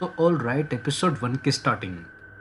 तो all right episode one की starting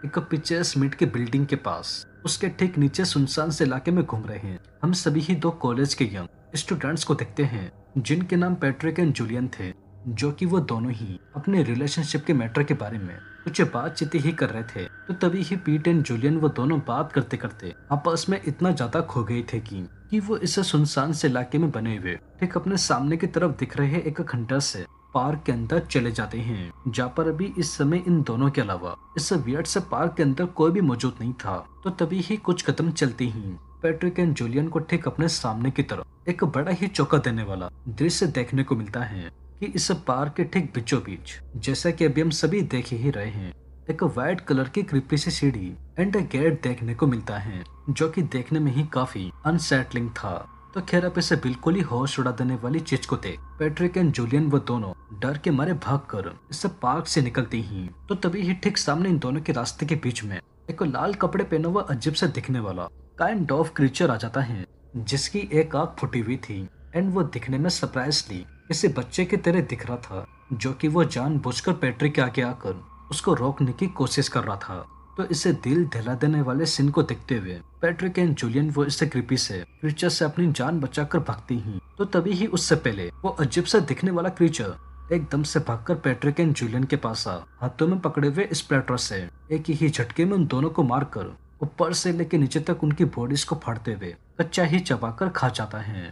एक पिक्चर्स मिट के बिल्डिंग के पास उसके ठीक नीचे सुनसान से इलाके में घूम रहे हैं हम सभी ही दो कॉलेज के यंग स्टूडेंट्स को देखते हैं जिनके नाम पैट्रिक एंड जूलियन थे जो कि वो दोनों ही अपने रिलेशनशिप के मैटर के बारे में कुछ बातचीत ही कर रहे थे तो तभी ही पीट एंड जूलियन वो दोनों बात करते करते आपस में इतना ज्यादा खो गए थे कि कि वो इस सुनसान से इलाके में बने हुए ठीक अपने सामने की तरफ दिख रहे एक खंडर से पार्क के अंदर चले जाते हैं जहाँ पर अभी इस समय इन दोनों के अलावा इस वियर्ड से पार्क के अंदर कोई भी मौजूद नहीं था तो तभी ही कुछ कदम चलते ही पैट्रिक एंड जूलियन को ठीक अपने सामने की तरफ एक बड़ा ही चौका देने वाला दृश्य देखने को मिलता है कि इस पार्क के ठीक बीचों बीच जैसा कि अभी हम सभी देख ही रहे हैं एक वाइट कलर की कृपी से सीढ़ी एंड गेट देखने को मिलता है जो कि देखने में ही काफी अनसेटलिंग था तो खैर अब इसे बिल्कुल ही होश उड़ा देने वाली चीज को देख पैट्रिक एंड जूलियन वो दोनों डर के मारे भाग कर इससे पार्क से निकलते ही तो तभी ही ठीक सामने इन दोनों के रास्ते के बीच में एक लाल कपड़े पहने हुआ अजीब से दिखने वाला काइंड ऑफ क्रीचर आ जाता है जिसकी एक आग फुटी हुई थी एंड वो दिखने में सरप्राइज ली इसे बच्चे की तरह दिख रहा था जो कि वो जान कर पैट्रिक के आगे आकर उसको रोकने की कोशिश कर रहा था तो इसे दिल दहला देने वाले सिन को देखते हुए पैट्रिक एंड जूलियन वो इससे कृपी से क्रीचर से अपनी जान बचाकर भागती हैं तो तभी ही उससे पहले वो अजीब से दिखने वाला क्रीचर एकदम से भागकर पैट्रिक एंड जूलियन के पास आ हाथों में पकड़े हुए इस प्लेटर से एक ही झटके में उन दोनों को मारकर ऊपर से लेकर नीचे तक उनकी बॉडीज को फाड़ते हुए कच्चा ही चबाकर खा जाता है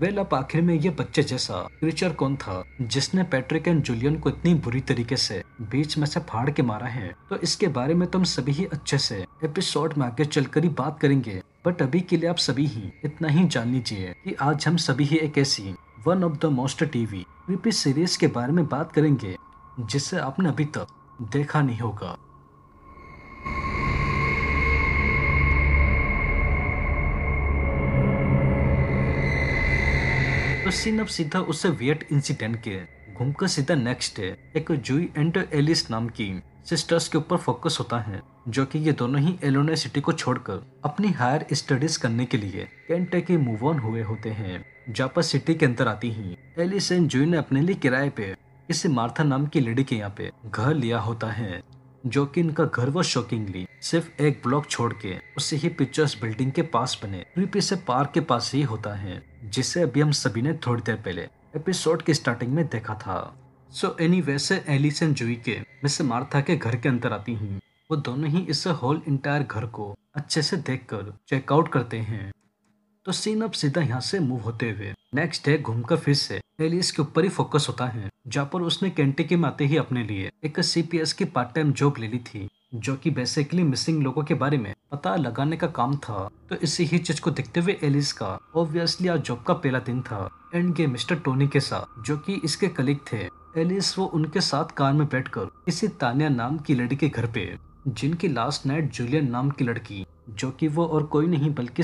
वेल अब आखिर में ये बच्चे जैसा क्रिएचर कौन था जिसने पैट्रिक एंड जूलियन को इतनी बुरी तरीके से बीच में से फाड़ के मारा है तो इसके बारे में तुम सभी ही अच्छे से एपिसोड में आगे चलकर ही बात करेंगे बट अभी के लिए आप सभी ही इतना ही जान लीजिए कि आज हम सभी ही एक ऐसी one of the most TV creepy series के बारे में बात करेंगे जिसे आपने अभी तक देखा नहीं होगा सीन अब सीधा उससे वियट इंसिडेंट के घूमकर सीधा नेक्स्ट है एक जुई एंड एलिस नाम की सिस्टर्स के ऊपर फोकस होता है जो कि ये दोनों ही एलोने सिटी को छोड़कर अपनी हायर स्टडीज करने के लिए कैंटेकी मूव ऑन हुए होते हैं जहाँ पर सिटी के अंदर आती ही एलिस एंड जुई ने अपने लिए किराए पे इस मार्था नाम की लेडी के यहाँ पे घर लिया होता है जो कि इनका घर वो शॉकिंगली सिर्फ एक ब्लॉक छोड़ के उसे ही पिक्चर्स बिल्डिंग के पास बने यूपी से पार्क के पास ही होता है जिसे अभी हम सभी ने थोड़ी देर पहले एपिसोड के स्टार्टिंग में देखा था सो एनी वैसे से एलिसन जुई के मिस मार्था के घर के अंदर आती हूँ वो दोनों ही इस होल इंटायर घर को अच्छे से देखकर चेकआउट करते हैं तो सीन अब सीधा यहाँ से मूव होते हुए नेक्स्ट डे घूमकर फिर से एलिस के ऊपर ही फोकस होता है पर उसने कैंटेके में आते ही अपने लिए एक सीपीएस की पार्ट टाइम जॉब ले ली थी जो कि बेसिकली मिसिंग लोगों के बारे में पता लगाने का काम था तो इसी ही चीज को देखते हुए एलिस का ऑब्वियसली आज जॉब का पहला दिन था एंड गे मिस्टर टोनी के साथ जो कि इसके कलीग थे एलिस वो उनके साथ कार में बैठ कर किसी तानिया नाम की लड़की के घर पे जिनकी लास्ट नाइट जूलियन नाम की लड़की जो कि वो और कोई नहीं बल्कि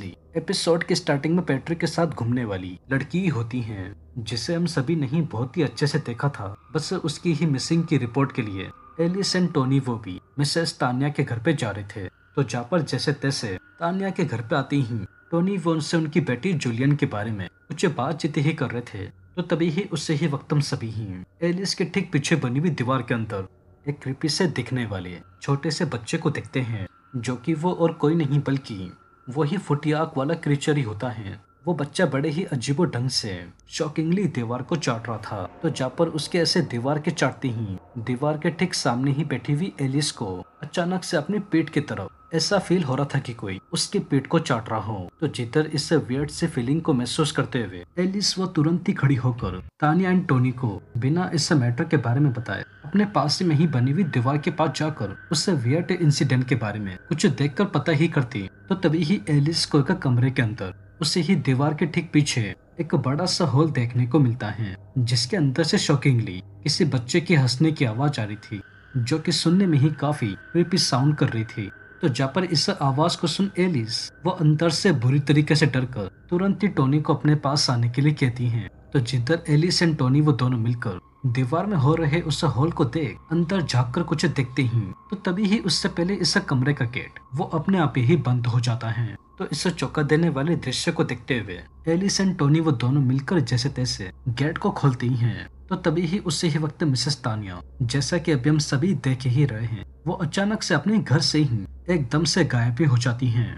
ली एपिसोड के स्टार्टिंग में पैट्रिक के साथ घूमने वाली लड़की होती हैं जिसे हम सभी नहीं बहुत ही अच्छे से देखा था बस उसकी ही मिसिंग की रिपोर्ट के लिए एलिस एंड टोनी वो भी मिसेस तानिया के घर पे जा रहे थे तो जापर जैसे तैसे तानिया के घर पे आते ही टोनी वो उनसे उनकी बेटी जूलियन के बारे में कुछ बातचीत ही कर रहे थे तो तभी ही उससे ही वक्तम सभी ही हैं एलिस के ठीक पीछे बनी हुई दीवार के अंदर एक कृपी से दिखने वाले छोटे से बच्चे को देखते हैं जो कि वो और कोई नहीं बल्कि वो ही फुटियाक वाला क्रीचर ही होता है वो बच्चा बड़े ही अजीबो ढंग से शॉकिंगली दीवार को चाट रहा था तो जापर उसके ऐसे दीवार के चाटते ही दीवार के ठीक सामने ही बैठी हुई एलिस को अचानक से अपनी पेट की तरफ ऐसा फील हो रहा था कि कोई उसके पेट को चाट रहा हो तो जितर इस वियर्ड से फीलिंग को महसूस करते हुए एलिस वो तुरंत ही खड़ी होकर तानिया एंड टोनी को बिना इस मैटर के बारे में बताया अपने पास में ही बनी हुई दीवार के पास जाकर उस वियर्ड इंसिडेंट के बारे में कुछ कर पता ही करती तो तभी ही एलिस को एक कमरे के अंदर उसे ही दीवार के ठीक पीछे एक बड़ा सा हॉल देखने को मिलता है जिसके अंदर से शॉकिंगली किसी बच्चे की हंसने की आवाज आ रही थी जो कि सुनने में ही काफी क्रिपी साउंड कर रही थी तो जापर इस आवाज को सुन एलिस वो अंदर से बुरी तरीके से डर कर तुरंत ही टोनी को अपने पास आने के लिए कहती है तो जिधर एलिस एंड टोनी वो दोनों मिलकर दीवार में हो रहे उस हॉल को देख अंदर झाँक कर कुछ देखते ही तो तभी ही उससे पहले इस कमरे का गेट वो अपने आप ही बंद हो जाता है तो इससे चौका देने वाले दृश्य को देखते हुए एलिस एंड टोनी वो दोनों मिलकर जैसे तैसे गेट को खोलती हैं तो तभी ही उसी ही वक्त मिसेस तानिया जैसा कि अभी हम सभी देख ही रहे हैं वो अचानक से अपने घर से ही एकदम से गायब भी हो जाती हैं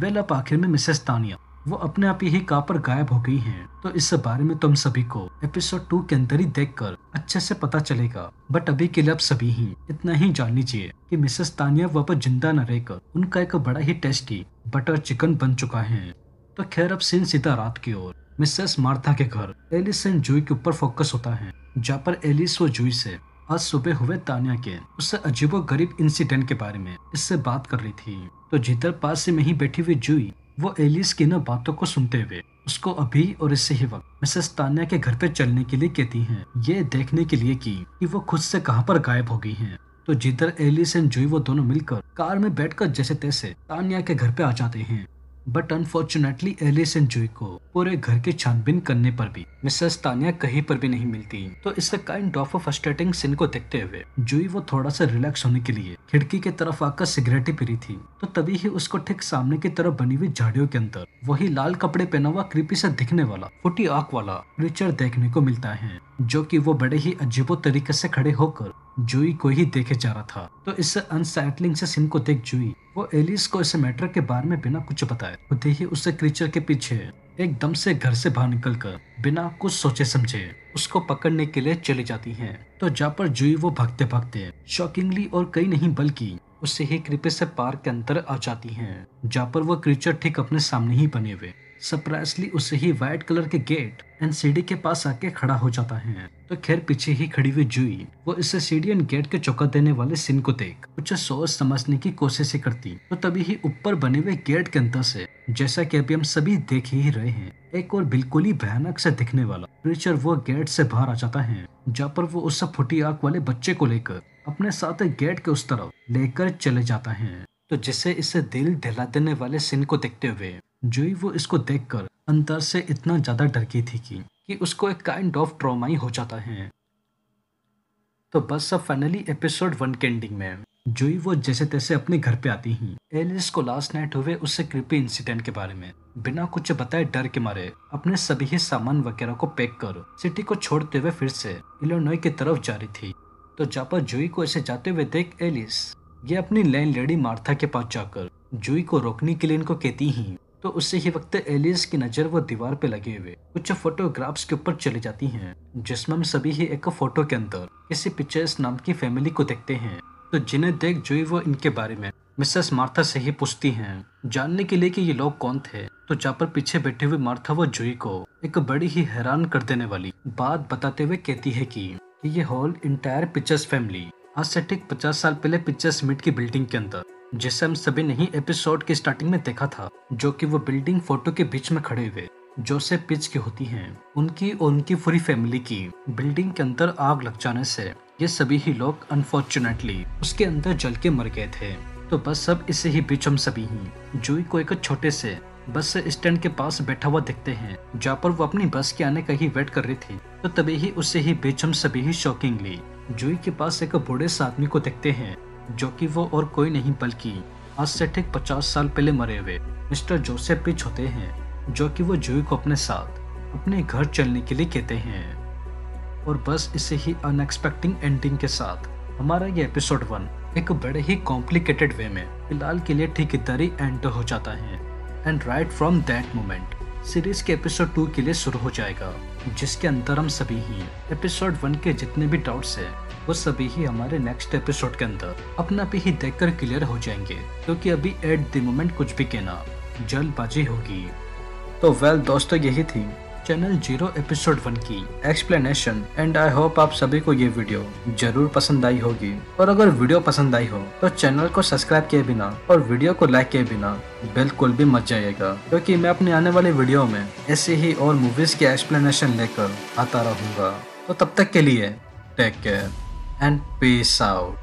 वेल अब आखिर में मिसेस तानिया वो अपने आप ही कहा पर गायब हो गई हैं तो इस बारे में तुम सभी को एपिसोड टू के अंदर ही देख कर अच्छे से पता चलेगा बट अभी के लिए आप सभी ही इतना ही जान लीजिए कि मिसेस तानिया वापस जिंदा न रहकर उनका एक बड़ा ही टेस्टी बटर चिकन बन चुका है तो खैर अब सीन सीधा रात की ओर मिसेस मार्था के घर एलिस एंड जूई के ऊपर फोकस होता है जहाँ पर एलिस व जूई से आज सुबह हुए तानिया के उससे अजीबो गरीब इंसिडेंट के बारे में इससे बात कर रही थी तो जिधर पास में ही बैठी हुई जूई वो एलिस की ना बातों को सुनते हुए उसको अभी और इससे ही वक्त मिसेस तानिया के घर पे चलने के लिए कहती हैं ये देखने के लिए कि, कि वो खुद से कहाँ पर गायब हो गई हैं तो जिधर एलिस एंड जुई वो दोनों मिलकर कार में बैठकर जैसे तैसे तानिया के घर पे आ जाते हैं बट अनफॉर्चुनेटली एलिस एंड जोई को पूरे घर की छानबीन करने पर भी मिसेस तानिया कहीं पर भी नहीं मिलती तो इस काइंड ऑफ फ्रस्ट्रेटिंग सीन को देखते हुए जूई वो थोड़ा सा रिलैक्स होने के लिए खिड़की के तरफ आकर सिगरेट ही पीरी थी तो तभी ही उसको ठीक सामने की तरफ बनी हुई झाड़ियों के अंदर वही लाल कपड़े पहना हुआ कृपी से दिखने वाला फुटी आंख वाला क्रीचर देखने को मिलता है जो कि वो बड़े ही अजीबो तरीके से खड़े होकर जुई को ही देखे जा रहा था तो इस अनसाइटलिंग से सिम को देख जुई वो एलिस को इस मैटर के बारे में बिना कुछ बताए खुद ही उस क्रीचर के पीछे एकदम से घर से बाहर निकल कर बिना कुछ सोचे समझे उसको पकड़ने के लिए चली जाती है तो जहाँ पर जुई वो भागते भागते शॉकिंगली और कई नहीं बल्कि उससे ही कृपे से पार्क के अंदर आ जाती है जहाँ पर वो क्रीचर ठीक अपने सामने ही बने हुए सरप्राइजली उसे ही व्हाइट कलर के गेट एंड सीढ़ी के पास आके खड़ा हो जाता है तो खैर पीछे ही खड़ी हुई जुई वो इसे सीढ़ी एंड गेट के चौका देने वाले सिन को देख कुछ सोच समझने की कोशिश करती तो तभी ही ऊपर बने हुए गेट के अंदर से जैसा कि अभी हम सभी देख ही रहे हैं एक और बिल्कुल ही भयानक से दिखने वाला क्रीचर वो गेट से बाहर आ जाता है जहाँ पर वो उस फुटी आंख वाले बच्चे को लेकर अपने साथ गेट के उस तरफ लेकर चले जाता है तो जिसे इसे दिल दहला देने वाले सिन को देखते हुए जुई वो इसको देखकर अंदर से इतना ज़्यादा डर गई थी कि, कि उसको एक काइंड ऑफ ट्रॉमा ही हो जाता है तो बस अब फाइनली एपिसोड वन के एंडिंग में जूही वो जैसे तैसे अपने घर पे आती ही एलिस को लास्ट नाइट हुए उससे कृपी इंसिडेंट के बारे में बिना कुछ बताए डर के मारे अपने सभी ही सामान वगैरह को पैक कर सिटी को छोड़ते हुए फिर से इलोनॉय की तरफ जा रही थी तो जापा जुई को ऐसे जाते हुए देख एलिस ये अपनी लैंड लेडी मार्था के पास जाकर जुई को रोकने के लिए इनको कहती ही तो उससे ही वक्त एलियस की नज़र वो दीवार पे लगे हुए कुछ फोटोग्राफ्स के ऊपर चली जाती हैं जिसमें हम सभी ही एक फोटो के अंदर किसी पिक्चर्स नाम की फैमिली को देखते हैं तो जिन्हें देख जो वो इनके बारे में मिसेस मार्था से ही पूछती हैं जानने के लिए कि ये लोग कौन थे तो जहाँ पर पीछे बैठे हुए मार्था वो जुई को एक बड़ी ही हैरान कर देने वाली बात बताते हुए कहती है कि ये हॉल इंटायर पिक्चर्स फैमिली आज से ठीक पचास साल पहले पिक्चर्स मिट की बिल्डिंग के अंदर जिसे हम सभी ने ही एपिसोड के स्टार्टिंग में देखा था जो कि वो बिल्डिंग फोटो के बीच में खड़े हुए जो से पिच की होती हैं उनकी और उनकी पूरी फैमिली की बिल्डिंग के अंदर आग लग जाने से ये सभी ही लोग अनफॉर्चुनेटली उसके अंदर जल के मर गए थे तो बस सब इसे ही बीच हम सभी ही जूही को एक छोटे से बस स्टैंड के पास बैठा हुआ दिखते हैं जहाँ पर वो अपनी बस के आने का ही वेट कर रही थी तो तभी ही उससे ही हम सभी ही शॉकिंगली जुई के पास एक बूढ़े से आदमी को देखते हैं जो कि वो और कोई नहीं बल्कि आज से ठीक पचास साल पहले मरे हुए मिस्टर जोसेफ पिच होते हैं जो कि वो जूही को अपने साथ अपने घर चलने के लिए कहते हैं और बस इसे ही अनएक्सपेक्टिंग एंडिंग के साथ हमारा ये एपिसोड वन एक बड़े ही कॉम्प्लिकेटेड वे में फिलहाल के लिए ठीक इधर ही एंड हो जाता है and right from that moment series के एपिसोड टू के लिए शुरू हो जाएगा जिसके अंदर हम सभी ही एपिसोड वन के जितने भी डाउट्स हैं वो सभी ही हमारे नेक्स्ट एपिसोड के अंदर अपना भी ही देख कर क्लियर हो जाएंगे क्योंकि तो अभी एट द मोमेंट कुछ भी कहना जल्दबाजी होगी तो वेल दोस्तों यही थी चैनल जीरो एपिसोड वन की एक्सप्लेनेशन एंड आई होप आप सभी को ये वीडियो जरूर पसंद आई होगी और अगर वीडियो पसंद आई हो तो चैनल को सब्सक्राइब किए बिना और वीडियो को लाइक किए बिना बिल्कुल भी मत जाइएगा क्योंकि मैं अपने आने वाले वीडियो में ऐसे ही और मूवीज के एक्सप्लेनेशन लेकर आता रहूंगा तो तब तक के लिए take care and peace out.